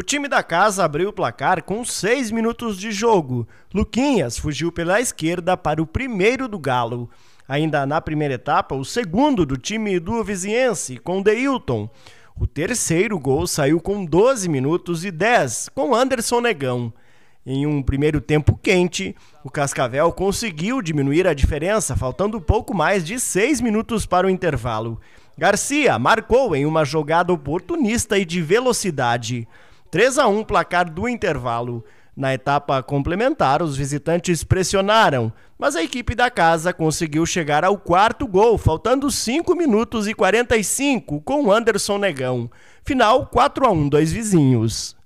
O time da casa abriu o placar com 6 minutos de jogo. Luquinhas fugiu pela esquerda para o primeiro do Galo. Ainda na primeira etapa, o segundo do time do viziense, com Deilton. O terceiro gol saiu com 12 minutos e 10, com Anderson Negão. Em um primeiro tempo quente, o Cascavel conseguiu diminuir a diferença, faltando pouco mais de 6 minutos para o intervalo. Garcia marcou em uma jogada oportunista e de velocidade. 3 a 1 placar do intervalo. Na etapa complementar, os visitantes pressionaram, mas a equipe da casa conseguiu chegar ao quarto gol, faltando 5 minutos e 45 com Anderson Negão. Final 4 a 1 dois vizinhos.